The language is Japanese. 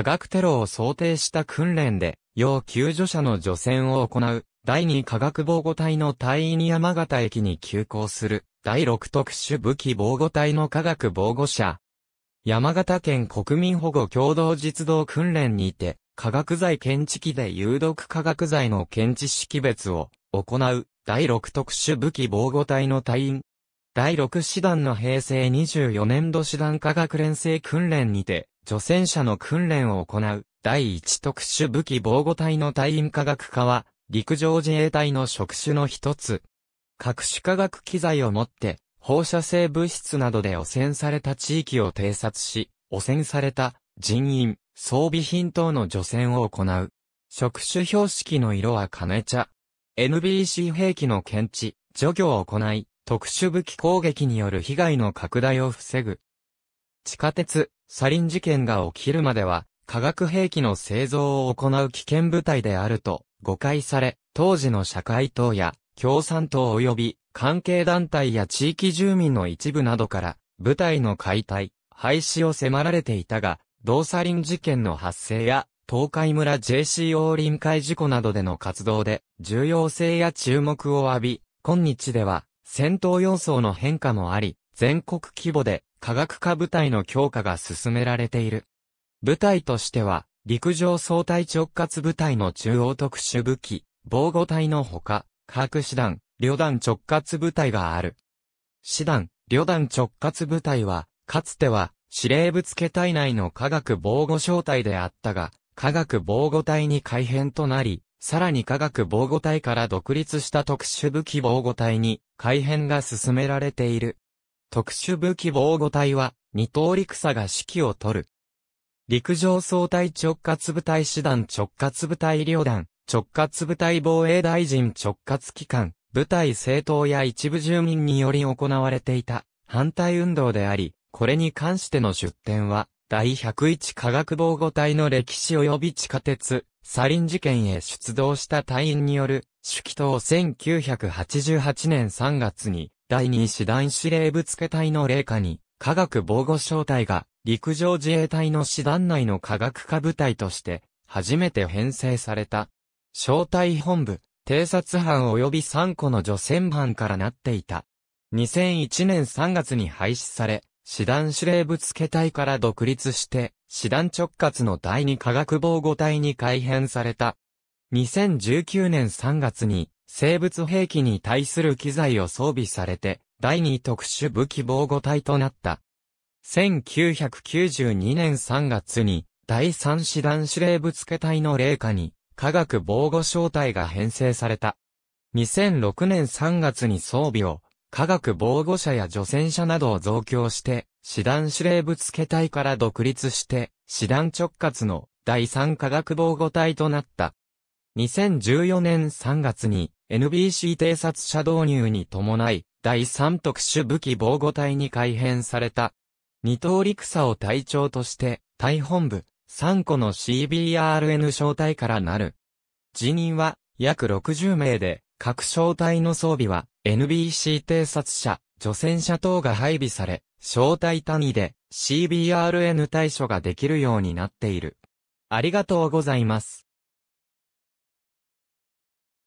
科学テロを想定した訓練で、要救助者の除染を行う、第2科学防護隊の隊員山形駅に急行する、第6特殊武器防護隊の科学防護者。山形県国民保護共同実動訓練にて、科学剤検知器で有毒科学剤の検知識別を行う、第6特殊武器防護隊の隊員。第6師団の平成24年度師団科学連成訓練にて、除染車の訓練を行う、第一特殊武器防護隊の隊員科学科は、陸上自衛隊の職種の一つ。各種科学機材を持って、放射性物質などで汚染された地域を偵察し、汚染された人員、装備品等の除染を行う。職種標識の色は金茶。NBC 兵器の検知、除去を行い、特殊武器攻撃による被害の拡大を防ぐ。地下鉄、サリン事件が起きるまでは、化学兵器の製造を行う危険部隊であると誤解され、当時の社会党や共産党及び関係団体や地域住民の一部などから部隊の解体、廃止を迫られていたが、同サリン事件の発生や東海村 JCO 臨海事故などでの活動で重要性や注目を浴び、今日では戦闘要素の変化もあり、全国規模で科学化部隊の強化が進められている。部隊としては、陸上総隊直轄部隊の中央特殊武器、防護隊のほか、各師団、旅団直轄部隊がある。師団、旅団直轄部隊は、かつては、司令部付隊内の科学防護小隊であったが、科学防護隊に改編となり、さらに科学防護隊から独立した特殊武器防護隊に改編が進められている。特殊武器防護隊は、二等陸佐が指揮を取る。陸上総隊直轄部隊師団直轄部隊旅団、直轄部隊防衛大臣直轄機関、部隊政党や一部住民により行われていた反対運動であり、これに関しての出典は、第101科学防護隊の歴史及び地下鉄、サリン事件へ出動した隊員による、指揮等1988年3月に、第2師団司令部付隊の霊下に、科学防護小隊が、陸上自衛隊の師団内の科学科部隊として、初めて編成された。小隊本部、偵察班及び3個の除染班からなっていた。2001年3月に廃止され、師団司令部付隊から独立して、師団直轄の第2科学防護隊に改編された。2019年3月に、生物兵器に対する機材を装備されて、第2特殊武器防護隊となった。1992年3月に、第3師団司令部付隊の霊下に、科学防護小隊が編成された。2006年3月に装備を、科学防護車や除染車などを増強して、師団司令部付隊から独立して、師団直轄の第3科学防護隊となった。2014年3月に、NBC 偵察者導入に伴い、第3特殊武器防護隊に改編された。二刀陸佐を隊長として、隊本部、3個の CBRN 小隊からなる。辞任は約60名で、各小隊の装備は NBC 偵察者、除染車等が配備され、小隊単位で CBRN 対処ができるようになっている。ありがとうございます。